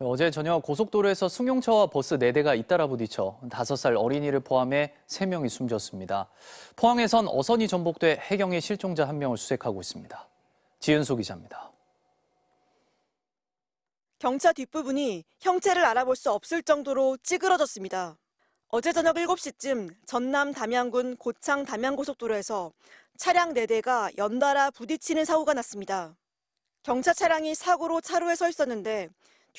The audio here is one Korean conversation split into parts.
어제 저녁 고속도로에서 승용차와 버스 4대가 잇따라 부딪혀 5살 어린이를 포함해 3명이 숨졌습니다. 포항에선 어선이 전복돼 해경이 실종자 1명을 수색하고 있습니다. 지은수 기자입니다. 경차 뒷부분이 형체를 알아볼 수 없을 정도로 찌그러졌습니다. 어제 저녁 7시쯤 전남 담양군 고창 담양고속도로에서 차량 4대가 연달아 부딪히는 사고가 났습니다. 경차 차량이 사고로 차로에 서 있었는데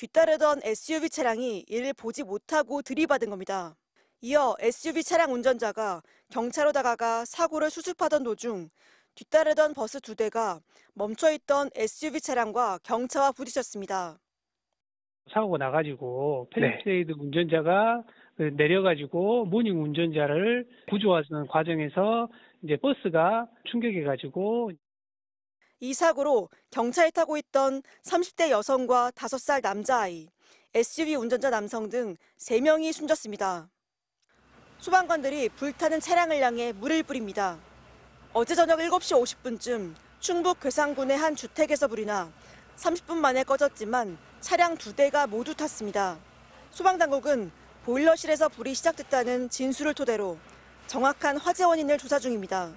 뒤따르던 SUV 차량이 이를 보지 못하고 들이받은 겁니다. 이어 SUV 차량 운전자가 경차로 다가가 사고를 수습하던 도중 뒤따르던 버스 두 대가 멈춰있던 SUV 차량과 경차와 부딪혔습니다. 사고가 나가지고 펠리세이드 네. 운전자가 그 내려가지고 모닝 운전자를 구조하는 과정에서 이제 버스가 충격해가지고 이 사고로 경차에 타고 있던 30대 여성과 5살 남자아이, SUV 운전자 남성 등 3명이 숨졌습니다. 소방관들이 불타는 차량을 향해 물을 뿌립니다. 어제 저녁 7시 50분쯤 충북 괴산군의 한 주택에서 불이 나 30분 만에 꺼졌지만 차량 두 대가 모두 탔습니다. 소방당국은 보일러실에서 불이 시작됐다는 진술을 토대로 정확한 화재 원인을 조사 중입니다.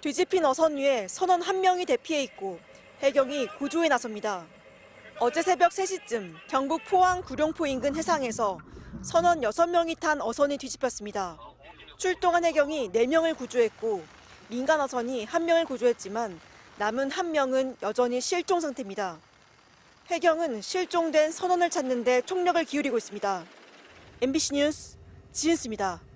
뒤집힌 어선 위에 선원 한 명이 대피해 있고 해경이 구조에 나섭니다. 어제 새벽 3시쯤 경북 포항 구룡포 인근 해상에서 선원 6명이 탄 어선이 뒤집혔습니다. 출동한 해경이 4명을 구조했고 민간 어선이 1명을 구조했지만 남은 1명은 여전히 실종 상태입니다. 해경은 실종된 선원을 찾는 데 총력을 기울이고 있습니다. MBC 뉴스 지은수입니다.